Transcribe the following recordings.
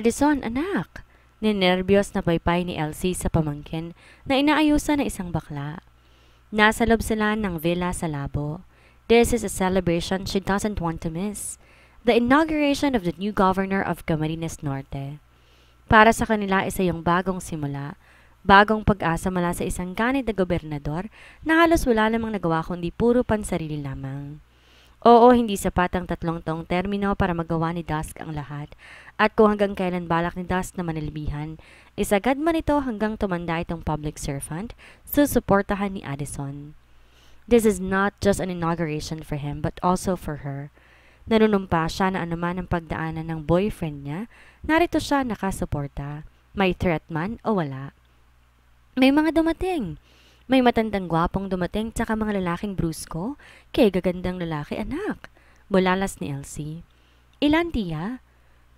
Addison, anak! Ninerbiyos na paypay ni Elsie sa pamangkin na inaayusan ng isang bakla. Nasa loob sila ng villa sa labo. This is a celebration she doesn't want to miss. The inauguration of the new governor of Camarines Norte. Para sa kanila isa yung bagong simula, bagong pag-asa mula sa isang ganit na gobernador na halos wala namang nagawa kundi puro pansarili lamang. Oo, hindi sapat ang tatlong taong termino para magawa ni Dusk ang lahat. At kung hanggang kailan balak ni Dusk na manilbihan, isagad man ito hanggang tumanda itong public servant, susuportahan ni Addison. This is not just an inauguration for him but also for her. Nanunumpa siya na anuman ang pagdaanan ng boyfriend niya, narito siya nakasuporta. May threat man o wala. May mga dumating. May matandang gwapong dumating tsaka mga lalaking brusko. Kay gagandang lalaki, anak. Bulalas ni Elsie. Ilan, tiya?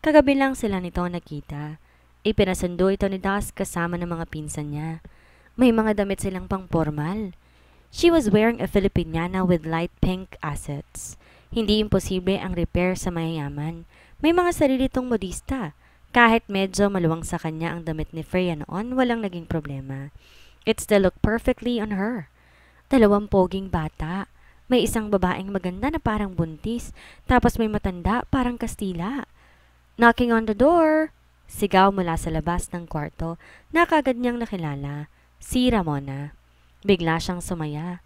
Kagabi lang sila nito nakita. Ipinasundo ito ni Das kasama ng mga pinsan niya. May mga damit silang pang formal. She was wearing a Filipiniana with light pink assets. Hindi imposible ang repair sa mayayaman. May mga sarili tong modista. Kahit medyo maluwang sa kanya ang damit ni Freya noon, walang naging problema. It's the look perfectly on her. Dalawang poging bata. May isang babaeng maganda na parang buntis, tapos may matanda parang kastila. Knocking on the door! Sigaw mula sa labas ng kwarto na kagad niyang nakilala, si Ramona. Bigla siyang sumaya.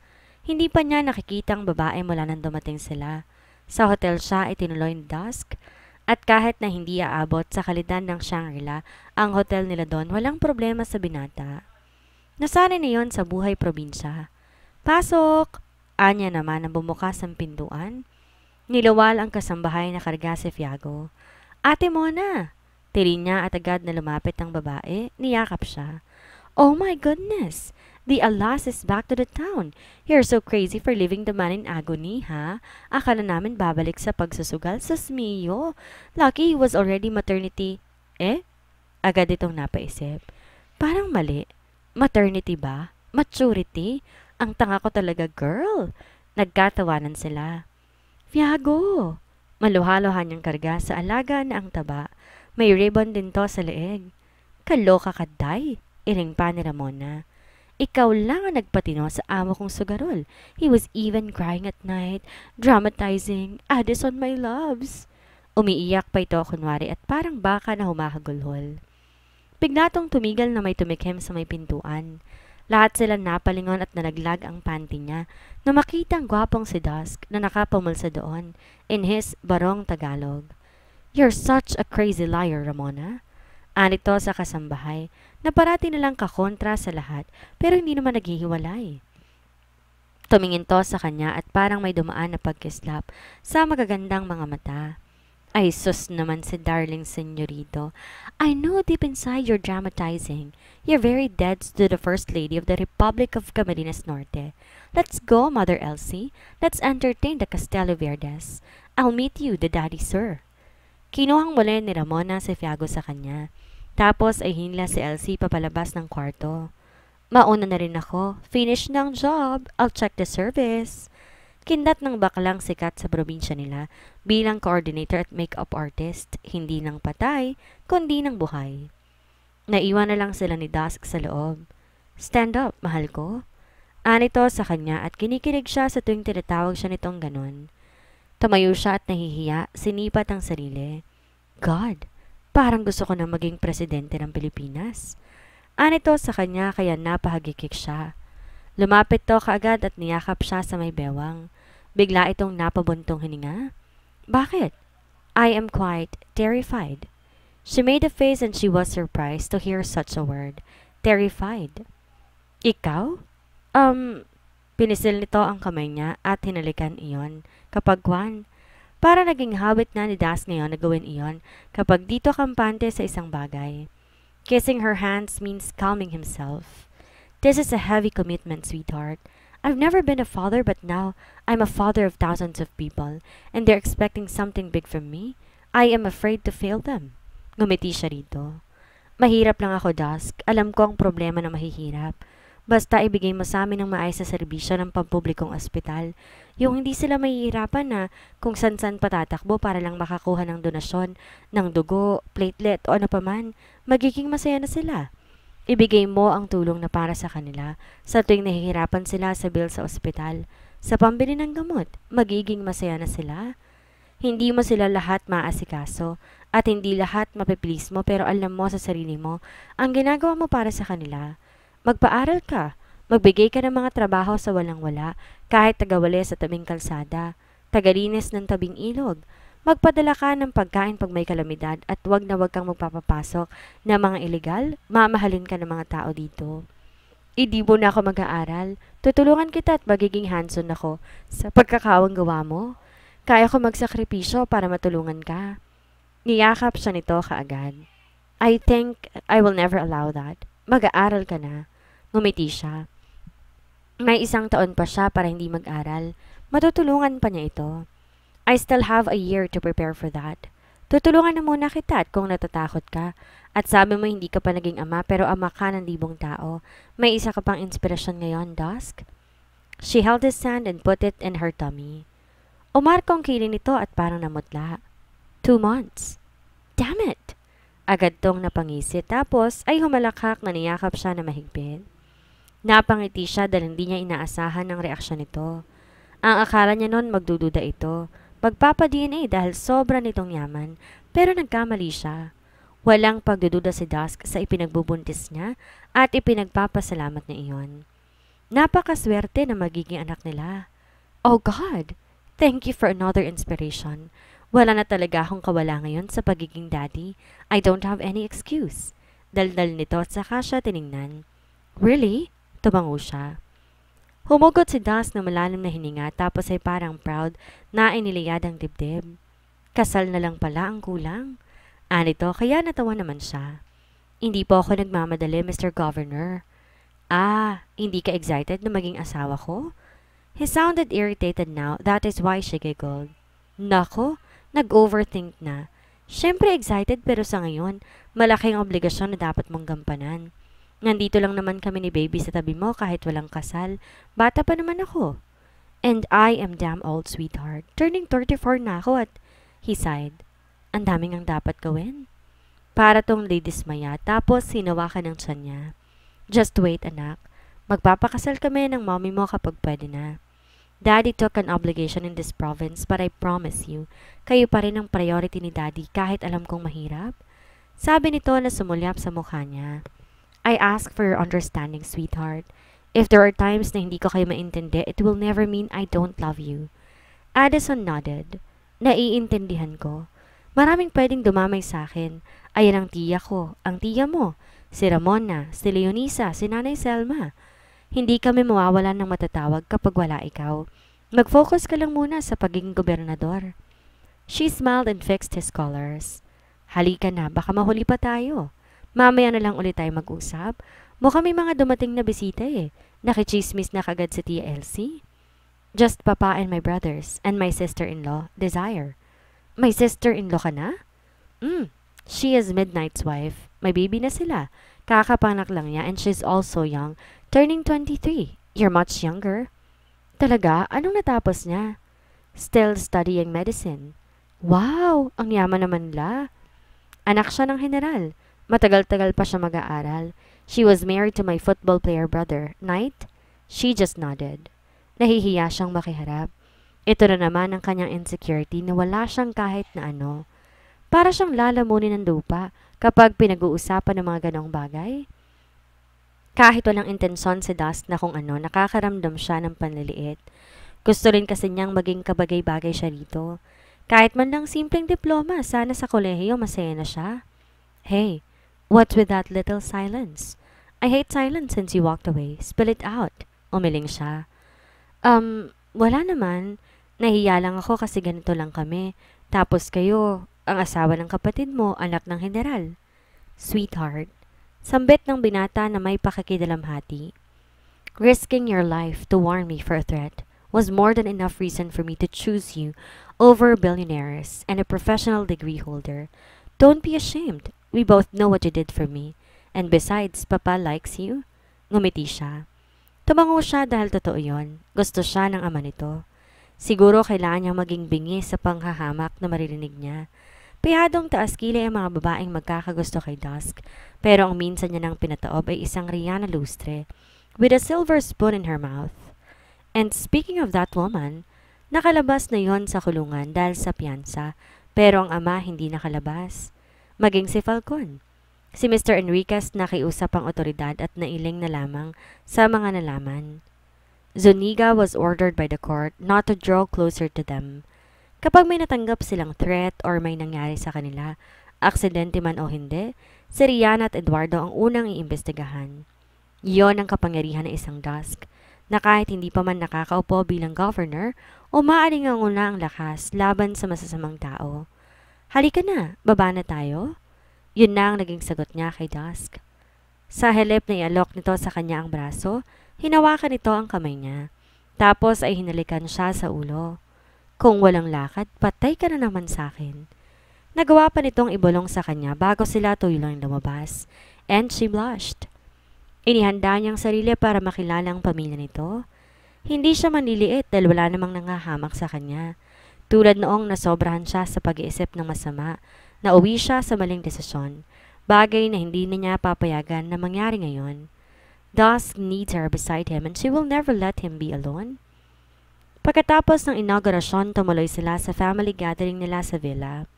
Hindi pa niya nakikita ang babae mula nang dumating sila. Sa hotel siya itinuloy ng dusk at kahit na hindi aabot sa kalidad ng Shangri-La, ang hotel nila doon walang problema sa binata. Nasanay na yon sa buhay probinsya. Pasok! Anya naman ang bumukas ang pintuan. Nilawal ang kasambahay na karga si Fiago. Ate Mona! Tiri niya at agad na lumapit ang babae, niyakap siya. Oh my goodness! The Alas is back to the town. You're so crazy for leaving the man in agony, ha? Akala namin babalik sa pagsusugal sa Smiyo. Lucky he was already maternity. Eh? Agad itong napaisip. Parang mali. Maternity ba? Maturity? Ang tanga ko talaga, girl. Nagkatawanan sila. Fiago! Maluhaluhan niyang karga sa alaga na ang taba. May ribbon din to sa leeg. Kaloka ka, day! Iring pa ni Ramona. Ikaw lang ang nagpatino sa amo kong sugarol. He was even crying at night, dramatizing, Addison, my loves. Umiiyak pa ito kunwari at parang baka na humahagulhol. Pignatong tumigil na may tumikhem sa may pintuan. Lahat sila napalingon at nalaglag ang panty niya na makita ang gwapong si Dusk na nakapamul sa doon in his barong Tagalog. You're such a crazy liar, Ramona. Anito sa kasambahay na parati nilang kakontra sa lahat pero hindi naman naghihiwalay. Tumingin to sa kanya at parang may dumaan na pagkislap sa magagandang mga mata. Ay sus naman si darling señorito. I know deep inside you're dramatizing. You're very dead to the First Lady of the Republic of Camarines Norte. Let's go, Mother Elsie. Let's entertain the Castello Verdes. I'll meet you, the daddy sir. Kinuhang muli ni Ramona si Fiago sa kanya. Tapos ay hinla si Elsie papalabas ng kwarto. Mauna na rin ako. Finish ng job. I'll check the service. Kindat ng baklang sikat sa probinsya nila bilang coordinator at makeup artist, hindi ng patay, kundi ng buhay. Naiwan na lang sila ni Dusk sa loob. Stand up, mahal ko. Anito sa kanya at kinikilig siya sa tuwing tinatawag siya nitong ganon. Tumayo siya at nahihiya, sinipat ang sarili. God, parang gusto ko na maging presidente ng Pilipinas. Anito sa kanya kaya napahagikik siya. Lumapit to kaagad at niyakap siya sa may bewang. Bigla itong napabuntong hininga. Bakit? I am quite terrified. She made a face and she was surprised to hear such a word. Terrified. Ikaw? Um, pinisil nito ang kamay niya at hinalikan iyon. Kapag Juan, para naging habit na ni Das ngayon na gawin iyon kapag dito kampante sa isang bagay. Kissing her hands means calming himself. This is a heavy commitment, sweetheart. I've never been a father, but now I'm a father of thousands of people, and they're expecting something big from me. I am afraid to fail them. Gumiti siya rito. Mahirap lang ako, Dusk. Alam ko ang problema na mahihirap. Basta ibigay mo sa amin ng maayos na serbisyo ng pampublikong ospital. Yung hindi sila mahihirapan na kung san-san patatakbo para lang makakuha ng donasyon, ng dugo, platelet o ano paman, magiging masaya na sila. Ibigay mo ang tulong na para sa kanila sa tuwing nahihirapan sila sa bill sa ospital, sa pambili ng gamot, magiging masaya na sila. Hindi mo sila lahat maasikaso at hindi lahat mapipilis mo pero alam mo sa sarili mo ang ginagawa mo para sa kanila. Magpaaral ka, magbigay ka ng mga trabaho sa walang-wala kahit tagawalis sa tabing kalsada, tagalinis ng tabing ilog, Magpadala ka ng pagkain pag may kalamidad at wag na wag kang magpapapasok na mga ilegal, mamahalin ka ng mga tao dito. Idibo na ako mag-aaral, tutulungan kita at magiging hanson ako sa pagkakawang gawa mo. Kaya ko magsakripisyo para matulungan ka. Niyakap siya nito kaagad. I think I will never allow that. Mag-aaral ka na. Ngumiti siya. May isang taon pa siya para hindi mag-aral. Matutulungan pa niya ito. I still have a year to prepare for that. Tutulungan na muna kita at kung natatakot ka. At sabi mo hindi ka pa naging ama pero ama ka ng libong tao. May isa ka pang inspirasyon ngayon, Dusk? She held his hand and put it in her tummy. Umarko ang kilin nito at parang namutla. Two months. Damn it! Agad tong napangisi tapos ay humalakhak na niyakap siya na mahigpit. Napangiti siya dahil hindi niya inaasahan ang reaksyon nito. Ang akala niya noon magdududa ito. Magpapa-DNA dahil sobra nitong yaman, pero nagkamali siya. Walang pagdududa si Dusk sa ipinagbubuntis niya at ipinagpapasalamat niya iyon. Napakaswerte na magiging anak nila. Oh God! Thank you for another inspiration. Wala na talaga akong kawala ngayon sa pagiging daddy. I don't have any excuse. Daldal nito at saka siya tiningnan. Really? Tumango siya. Humugot si Das na malalim na hininga tapos ay parang proud na iniliyad ang dibdib. Kasal na lang pala ang kulang. Anito, kaya natawa naman siya. Hindi po ako nagmamadali, Mr. Governor. Ah, hindi ka excited na maging asawa ko? He sounded irritated now. That is why she giggled. Nako, nag-overthink na. Siyempre excited pero sa ngayon, malaking obligasyon na dapat mong gampanan. Nandito lang naman kami ni baby sa tabi mo kahit walang kasal. Bata pa naman ako. And I am damn old, sweetheart. Turning 34 na ako at... He sighed. Ang daming ang dapat gawin. Para tong ladies maya, tapos hinawakan ng tiyan niya. Just wait, anak. Magpapakasal kami ng mommy mo kapag pwede na. Daddy took an obligation in this province but I promise you, kayo pa rin ang priority ni Daddy kahit alam kong mahirap. Sabi nito na sumulyap sa mukha niya. I ask for your understanding, sweetheart. If there are times na hindi ko kayo maintindi, it will never mean I don't love you. Addison nodded. Naiintindihan ko. Maraming pwedeng dumamay sa akin. Ayan ang tiya ko, ang tiya mo, si Ramona, si Leonisa, si Nanay Selma. Hindi kami mawawalan ng matatawag kapag wala ikaw. Mag-focus ka lang muna sa pagiging gobernador. She smiled and fixed his collars. Halika na, baka mahuli pa tayo. Mamaya na lang ulit tayo mag-usap. Mukhang may mga dumating na bisita eh. Nakichismis na kagad si Tia Elsie. Just papa and my brothers and my sister-in-law, Desire. My sister-in-law ka na? Mm, she is Midnight's wife. May baby na sila. Kakapanak lang niya and she's also young, turning 23. You're much younger. Talaga? Anong natapos niya? Still studying medicine. Wow! Ang yaman naman nila. Anak siya ng general. Matagal-tagal pa siya mag-aaral. She was married to my football player brother. Knight? She just nodded. Nahihiya siyang makiharap. Ito na naman ang kanyang insecurity na wala siyang kahit na ano. Para siyang lalamunin ng lupa kapag pinag-uusapan ng mga ganong bagay. Kahit walang intensyon si Dust na kung ano, nakakaramdam siya ng panliliit. Gusto rin kasi niyang maging kabagay-bagay siya rito. Kahit man lang simpleng diploma, sana sa kolehiyo masaya na siya. Hey, What's with that little silence? I hate silence since you walked away. Spill it out. Umiling siya. Um, wala naman. Nahiya lang ako kasi ganito lang kami. Tapos kayo, ang asawa ng kapatid mo, anak ng general. Sweetheart, sambit ng binata na may pakikidalamhati. Risking your life to warn me for a threat was more than enough reason for me to choose you over a billionaires and a professional degree holder. Don't be ashamed. We both know what you did for me. And besides, Papa likes you. Ngumiti siya. Tumango siya dahil totoo yon. Gusto siya ng ama nito. Siguro kailangan niyang maging bingi sa panghahamak na maririnig niya. Pihadong taas kilay ang mga babaeng magkakagusto kay Dusk, pero ang minsan niya nang pinataob ay isang Rihanna Lustre with a silver spoon in her mouth. And speaking of that woman, nakalabas na yon sa kulungan dahil sa piyansa, pero ang ama hindi nakalabas maging si Falcon. Si Mr. Enriquez nakiusap ang otoridad at nailing na lamang sa mga nalaman. Zuniga was ordered by the court not to draw closer to them. Kapag may natanggap silang threat or may nangyari sa kanila, aksidente man o hindi, si Rihanna at Eduardo ang unang iimbestigahan. Iyon ang kapangyarihan ng isang dusk na kahit hindi pa man nakakaupo bilang governor, umaalingango una ang lakas laban sa masasamang tao. Halika na, baba na tayo. Yun na ang naging sagot niya kay Dusk. Sa helep na ialok nito sa kanya ang braso, hinawakan nito ang kamay niya. Tapos ay hinalikan siya sa ulo. Kung walang lakad, patay ka na naman sa akin. Nagawa pa nitong ibulong sa kanya bago sila tuyulang lumabas. And she blushed. Inihanda niyang sarili para makilala ang pamilya nito. Hindi siya manliliit dahil wala namang nangahamak sa kanya. Tulad noong nasobrahan siya sa pag-iisip ng masama, nauwi siya sa maling desisyon, bagay na hindi na niya papayagan na mangyari ngayon. Dusk needs her beside him and she will never let him be alone. Pagkatapos ng inaugurasyon, tumuloy sila sa family gathering nila sa villa.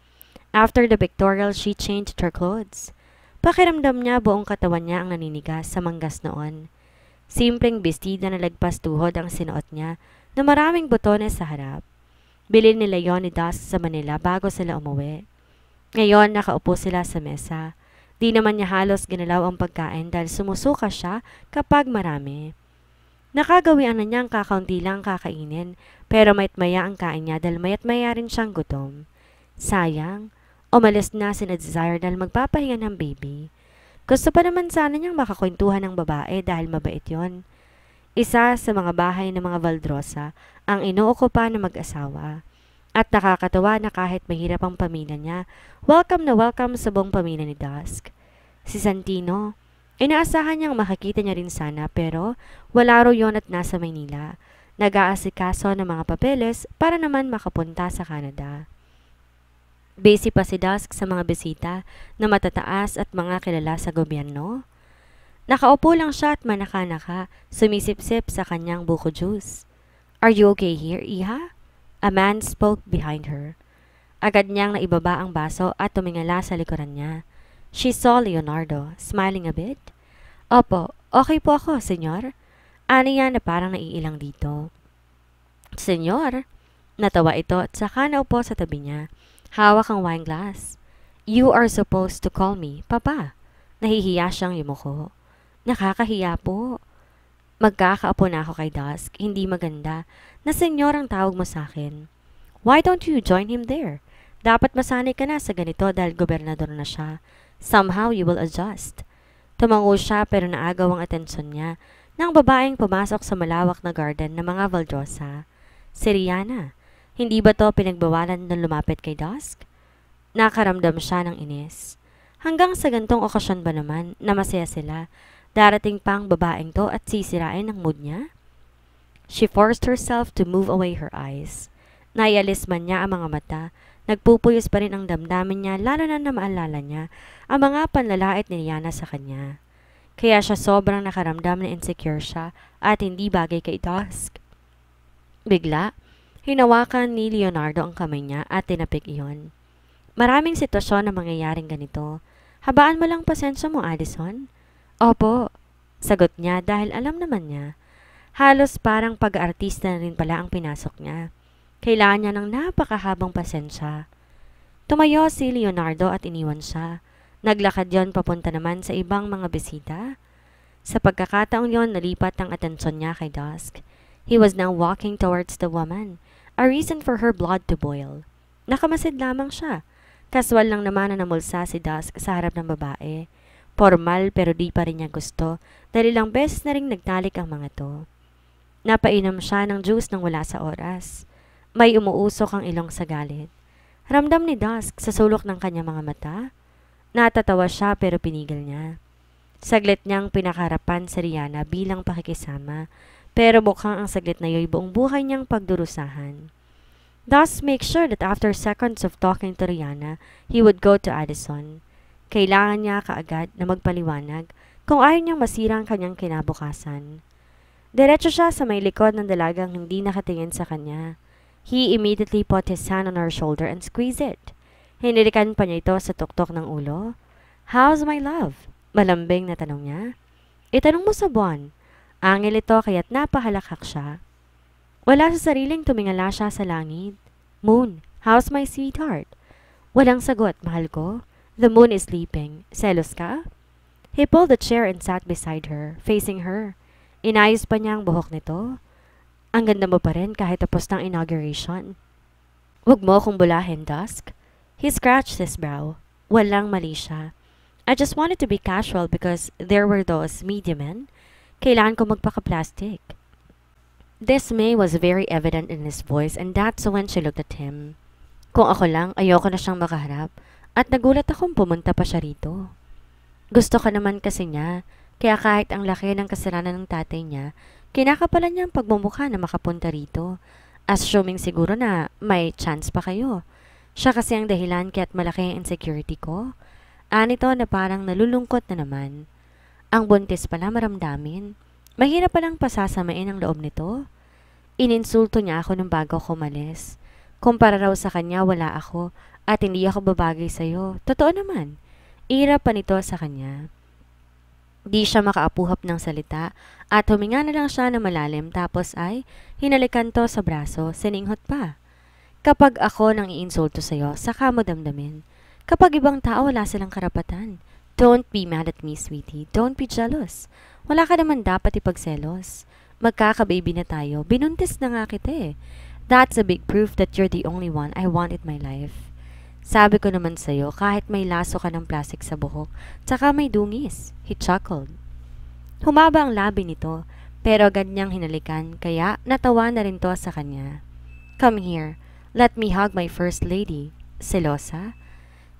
After the pictorial, she changed her clothes. Pakiramdam niya buong katawan niya ang naninigas sa manggas noon. Simpleng bestida na lagpas tuhod ang sinuot niya na maraming butones sa harap. Bilin nila yon ni Das sa Manila bago sila umuwi. Ngayon, nakaupo sila sa mesa. Di naman niya halos ginalaw ang pagkain dahil sumusuka siya kapag marami. Nakagawian na niya ang kakaunti lang kakainin, pero mayat-maya ang kain niya dahil mayat-maya rin siyang gutom. Sayang, umalis na si Desire dahil magpapahinga ng baby. Gusto pa naman sana niyang makakwentuhan ng babae dahil mabait yon isa sa mga bahay ng mga Valdrosa ang inuokupa ng mag-asawa. At nakakatawa na kahit mahirap ang pamilya niya, welcome na welcome sa buong pamilya ni Dusk. Si Santino, inaasahan niyang makikita niya rin sana pero wala ro yon at nasa Maynila. Nag-aasikaso ng mga papeles para naman makapunta sa Canada. Busy pa si Dusk sa mga bisita na matataas at mga kilala sa gobyerno. Nakaupo lang siya at manaka-naka, sumisip-sip sa kanyang buko juice. Are you okay here, Iha? A man spoke behind her. Agad niyang naibaba ang baso at tumingala sa likuran niya. She saw Leonardo, smiling a bit. Opo, okay po ako, senyor. Ano yan na parang naiilang dito? Senyor, natawa ito at saka naupo sa tabi niya. Hawak ang wine glass. You are supposed to call me, Papa. Nahihiya siyang yumuko. Nakakahiya po. Magkakaapo na ako kay Dusk. Hindi maganda. Na senyor ang tawag mo sa akin. Why don't you join him there? Dapat masanay ka na sa ganito dahil gobernador na siya. Somehow you will adjust. Tumango siya pero naagaw ang atensyon niya ng babaeng pumasok sa malawak na garden ng mga Valjosa. Si Rihanna. Hindi ba to pinagbawalan ng lumapit kay Dusk? Nakaramdam siya ng inis. Hanggang sa gantong okasyon ba naman na masaya sila Darating pang babaeng to at sisirain ang mood niya? She forced herself to move away her eyes. Naialis man niya ang mga mata, nagpupuyos pa rin ang damdamin niya lalo na na maalala niya ang mga panlalait ni Rihanna sa kanya. Kaya siya sobrang nakaramdam na insecure siya at hindi bagay kay Dusk. Bigla, hinawakan ni Leonardo ang kamay niya at tinapik iyon. Maraming sitwasyon na mangyayaring ganito. Habaan mo lang pasensya mo, Addison. Opo, sagot niya dahil alam naman niya. Halos parang pag artista na rin pala ang pinasok niya. Kailangan niya ng napakahabang pasensya. Tumayo si Leonardo at iniwan siya. Naglakad yon papunta naman sa ibang mga bisita. Sa pagkakataong yon, nalipat ang atensyon niya kay Dusk. He was now walking towards the woman, a reason for her blood to boil. Nakamasid lamang siya. Kaswal lang naman na namulsa si Dusk sa harap ng babae. Formal pero di pa rin niya gusto dahil ilang beses na rin nagtalik ang mga to. Napainom siya ng juice nang wala sa oras. May umuusok ang ilong sa galit. Ramdam ni Dusk sa sulok ng kanya mga mata. Natatawa siya pero pinigil niya. Saglit niyang pinakarapan si Rihanna bilang pakikisama, pero mukhang ang saglit na yo'y buong buhay niyang pagdurusahan. Dusk make sure that after seconds of talking to Rihanna, he would go to Addison. Kailangan niya kaagad na magpaliwanag kung ayaw niyang masira ang kanyang kinabukasan. Diretso siya sa may likod ng dalagang hindi nakatingin sa kanya. He immediately put his hand on her shoulder and squeezed it. Hinirikan pa niya ito sa tuktok ng ulo. How's my love? Malambing na tanong niya. Itanong mo sa buwan. Angil ito kaya't napahalakak siya. Wala sa sariling tumingala siya sa langit. Moon, how's my sweetheart? Walang sagot, mahal ko. The moon is sleeping. Selos ka? He pulled a chair and sat beside her, facing her. Inayos pa niya ang buhok nito. Ang ganda mo pa rin kahit tapos ng inauguration. Huwag mo akong bulahin, Dusk. He scratched his brow. Walang mali siya. I just wanted to be casual because there were those media men. Kailangan ko magpaka-plastic. Dismay was very evident in his voice and that's when she looked at him. Kung ako lang, ayoko na siyang makaharap. At nagulat akong pumunta pa siya rito. Gusto ka naman kasi niya, kaya kahit ang laki ng kasalanan ng tatay niya, kinakapalan niya ang pagmumukha na makapunta rito. Assuming siguro na may chance pa kayo. Siya kasi ang dahilan kaya't malaki ang insecurity ko. Anito na parang nalulungkot na naman. Ang buntis pala maramdamin. Mahirap palang pasasamain ang loob nito. Ininsulto niya ako nung bago ko malis. Kumpara raw sa kanya, wala ako at hindi ako babagay sa iyo. Totoo naman. Ira pa nito sa kanya. Di siya makaapuhap ng salita at huminga na lang siya na malalim tapos ay hinalikan to sa braso, sininghot pa. Kapag ako nang iinsulto sa iyo, saka mo damdamin. Kapag ibang tao, wala silang karapatan. Don't be mad at me, sweetie. Don't be jealous. Wala ka naman dapat ipagselos. Magkakababy na tayo. Binuntis na nga kita eh. That's a big proof that you're the only one I want in my life. Sabi ko naman sa'yo, kahit may laso ka ng plastic sa buhok, tsaka may dungis. He chuckled. Humaba ang labi nito, pero agad niyang hinalikan, kaya natawa na rin to sa kanya. Come here, let me hug my first lady. Selosa?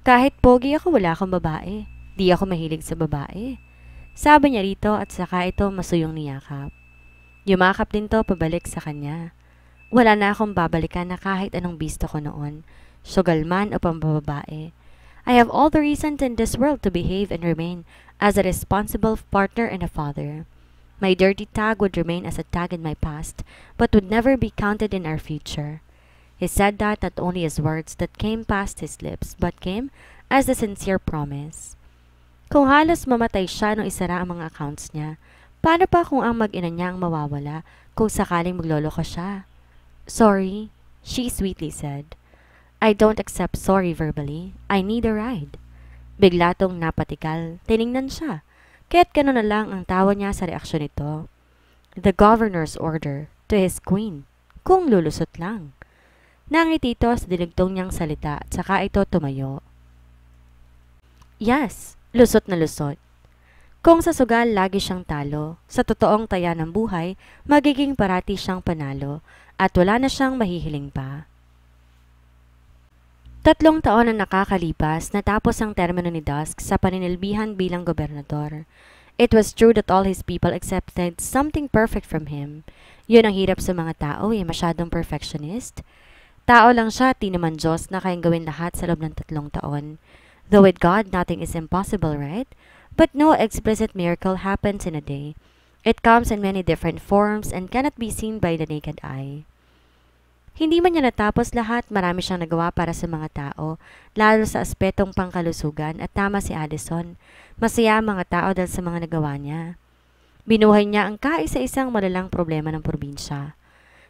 Kahit pogi ako, wala akong babae. Di ako mahilig sa babae. Sabi niya rito at saka ito masuyong niyakap. Yumakap din to pabalik sa kanya. Wala na akong babalikan na kahit anong bisto ko noon sugalman o pambababae. I have all the reason in this world to behave and remain as a responsible partner and a father. My dirty tag would remain as a tag in my past, but would never be counted in our future. He said that not only as words that came past his lips, but came as a sincere promise. Kung halos mamatay siya nung isara ang mga accounts niya, paano pa kung ang mag-ina niya ang mawawala kung sakaling magloloko siya? Sorry, she sweetly said. I don't accept sorry verbally. I need a ride. Bigla tong napatikal. Tiningnan siya. Kahit gano'n na lang ang tawa niya sa reaksyon nito. The governor's order to his queen. Kung lulusot lang. Nangiti ito sa dinagtong niyang salita at saka ito tumayo. Yes, lusot na lusot. Kung sa sugal lagi siyang talo, sa totoong taya ng buhay, magiging parati siyang panalo at wala na siyang mahihiling pa. Tatlong taon ang nakakalipas, natapos ang termino ni Dusk sa paninilbihan bilang gobernador. It was true that all his people accepted something perfect from him. Yun ang hirap sa mga tao eh, masyadong perfectionist. Tao lang siya, di naman Diyos na kayang gawin lahat sa loob ng tatlong taon. Though with God, nothing is impossible, right? But no explicit miracle happens in a day. It comes in many different forms and cannot be seen by the naked eye. Hindi man niya natapos lahat, marami siyang nagawa para sa mga tao, lalo sa aspetong pangkalusugan at tama si Addison. Masaya ang mga tao dahil sa mga nagawa niya. Binuhay niya ang kaisa-isang malalang problema ng probinsya.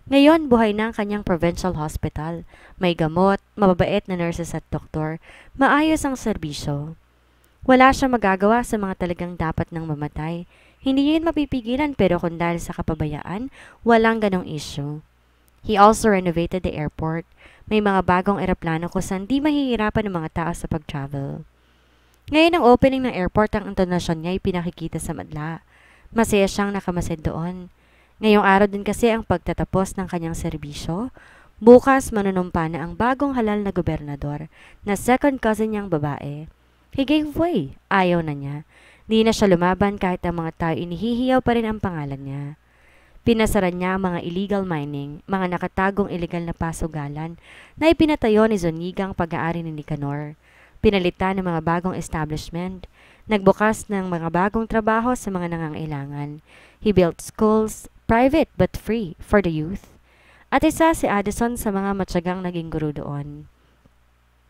Ngayon, buhay na ang kanyang provincial hospital. May gamot, mababait na nurses at doktor, maayos ang serbisyo. Wala siya magagawa sa mga talagang dapat nang mamatay. Hindi niya mapipigilan pero kung dahil sa kapabayaan, walang ganong issue. He also renovated the airport. May mga bagong eroplano kung saan di mahihirapan ng mga tao sa pag-travel. Ngayon ang opening ng airport ang intonasyon niya ay pinakikita sa madla. Masaya siyang nakamasid doon. Ngayong araw din kasi ang pagtatapos ng kanyang serbisyo. Bukas manunumpa na ang bagong halal na gobernador na second cousin niyang babae. He gave way. Ayaw na niya. Di na siya lumaban kahit ang mga tao inihihiyaw pa rin ang pangalan niya. Pinasara niya ang mga illegal mining, mga nakatagong illegal na pasugalan na ipinatayo ni Zonigang pag-aari ni Nicanor. Pinalitan ng mga bagong establishment, nagbukas ng mga bagong trabaho sa mga nangangailangan. He built schools, private but free, for the youth. At isa si Addison sa mga matyagang naging guru doon.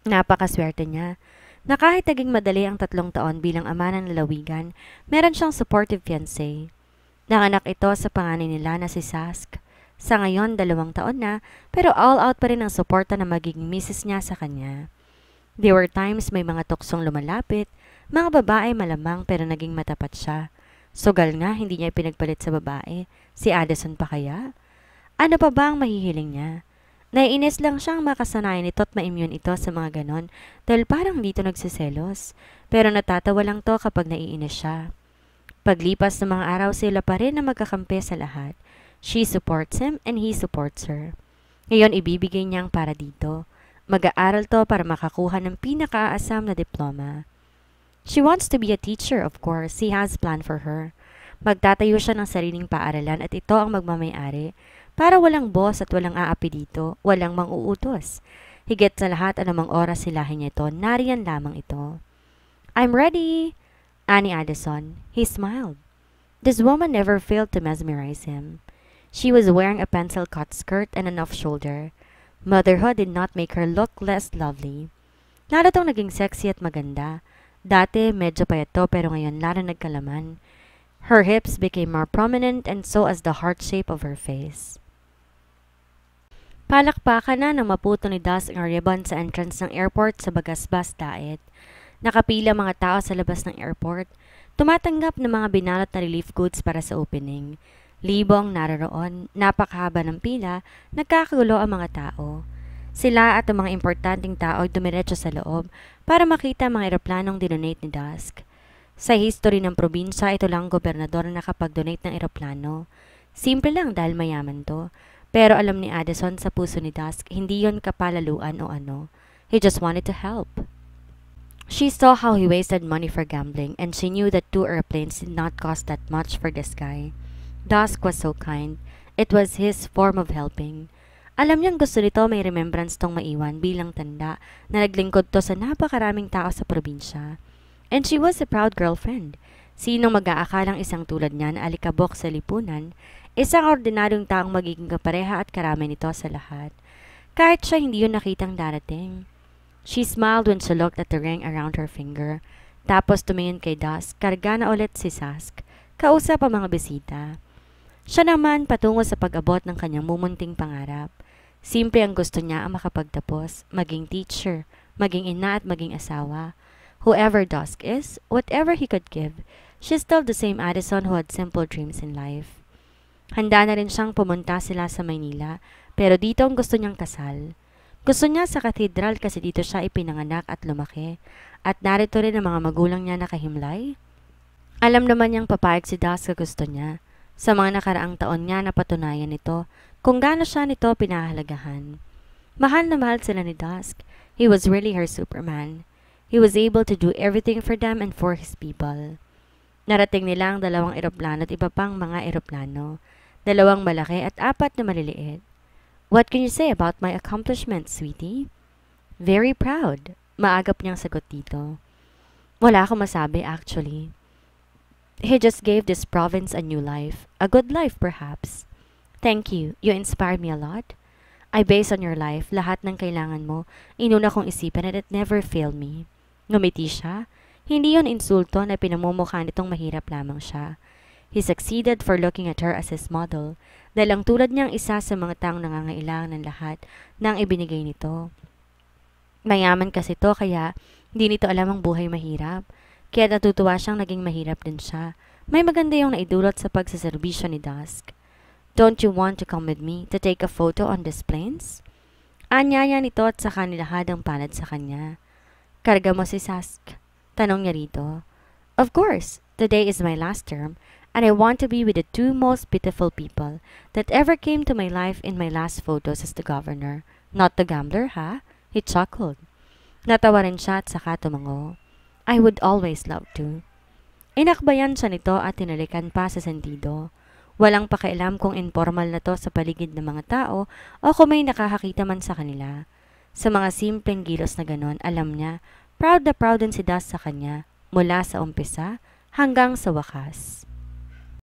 Napakaswerte niya na kahit naging madali ang tatlong taon bilang ama ng lalawigan, meron siyang supportive fiancé. Nanganak ito sa panganay nila na si Sask. Sa ngayon, dalawang taon na, pero all out pa rin ang suporta na magiging misis niya sa kanya. There were times may mga tuksong lumalapit, mga babae malamang pero naging matapat siya. Sugal nga, hindi niya pinagpalit sa babae. Si Addison pa kaya? Ano pa ba ang mahihiling niya? Naiinis lang siyang makasanayan ito at ma-immune ito sa mga ganon dahil parang dito nagsiselos. Pero natatawa lang to kapag naiinis siya. Paglipas ng mga araw sila pa rin na magkakampi sa lahat. She supports him and he supports her. Ngayon ibibigay niya ang para dito. Mag-aaral to para makakuha ng pinaka-aasam na diploma. She wants to be a teacher, of course. He has plan for her. Magtatayo siya ng sariling paaralan at ito ang magmamayari para walang boss at walang aapi dito, walang manguutos. Higit sa lahat anumang oras silahin niya ito, nariyan lamang ito. I'm ready! Annie Addison, he smiled. This woman never failed to mesmerize him. She was wearing a pencil cut skirt and an off shoulder. Motherhood did not make her look less lovely. Lalo tong naging sexy at maganda. Dati medyo payato pero ngayon lalo nagkalaman. Her hips became more prominent and so as the heart shape of her face. Palakpakan na ng maputo ni Das ang ribbon sa entrance ng airport sa Bagasbas Diet. Nakapila mga tao sa labas ng airport, tumatanggap ng mga binalot na relief goods para sa opening. Libong naroroon, napakahaba ng pila, nagkakagulo ang mga tao. Sila at ang mga importanteng tao ay dumiretso sa loob para makita ang mga eroplanong dinonate ni Dusk. Sa history ng probinsya, ito lang ang gobernador na nakapag-donate ng eroplano. Simple lang dahil mayaman to. Pero alam ni Addison sa puso ni Dusk, hindi yon kapalaluan o ano. He just wanted to help. She saw how he wasted money for gambling, and she knew that two airplanes did not cost that much for this guy. Dusk was so kind. It was his form of helping. Alam niyang gusto nito may remembrance tong maiwan bilang tanda na naglingkod to sa napakaraming tao sa probinsya. And she was a proud girlfriend. Sinong mag-aakalang isang tulad niya na alikabok sa lipunan, isang ordinaryong taong magiging kapareha at karami nito sa lahat. Kahit siya hindi yun nakitang darating. She smiled when she looked at the ring around her finger. Tapos tumingin kay Dusk, karga na ulit si Sask. Kausap ang mga bisita. Siya naman patungo sa pag-abot ng kanyang mumunting pangarap. Simple ang gusto niya ang makapagtapos, maging teacher, maging ina at maging asawa. Whoever Dusk is, whatever he could give, she's still the same Addison who had simple dreams in life. Handa na rin siyang pumunta sila sa Maynila, pero dito ang gusto niyang kasal. Gusto niya sa katedral kasi dito siya ipinanganak at lumaki. At narito rin ang mga magulang niya nakahimlay. Alam naman niyang papayag si Das ka gusto niya. Sa mga nakaraang taon niya napatunayan nito kung gaano siya nito pinahalagahan. Mahal na mahal sila ni Dusk. He was really her superman. He was able to do everything for them and for his people. Narating nila ang dalawang eroplano at iba pang mga eroplano. Dalawang malaki at apat na maliliit. What can you say about my accomplishments, sweetie? Very proud. Maagap niyang sagot dito. Wala akong masabi actually. He just gave this province a new life. A good life, perhaps. Thank you. You inspired me a lot. I base on your life lahat ng kailangan mo. Inuna kong isipin at it never failed me. Ngumiti siya. Hindi yon insulto na pinamumukha nitong mahirap lamang siya. He succeeded for looking at her as his model, dahil ang tulad niyang isa sa mga taong nangangailangan ng lahat na ibinigay nito. Mayaman kasi to kaya hindi nito alam ang buhay mahirap. Kaya natutuwa siyang naging mahirap din siya. May maganda yung naidulot sa pagsaserbisyo ni Dusk. Don't you want to come with me to take a photo on these planes? Anyaya nito at saka nilahad ang palad sa kanya. Karga mo si Sask. Tanong niya rito. Of course, today is my last term and I want to be with the two most pitiful people that ever came to my life in my last photos as the governor. Not the gambler, ha? He chuckled. Natawa rin siya at saka tumango. I would always love to. Inakbayan siya nito at tinalikan pa sa sentido. Walang pakialam kung informal na to sa paligid ng mga tao o kung may nakakakita man sa kanila. Sa mga simpleng gilos na ganon, alam niya, proud na proud din si Das sa kanya mula sa umpisa hanggang sa wakas.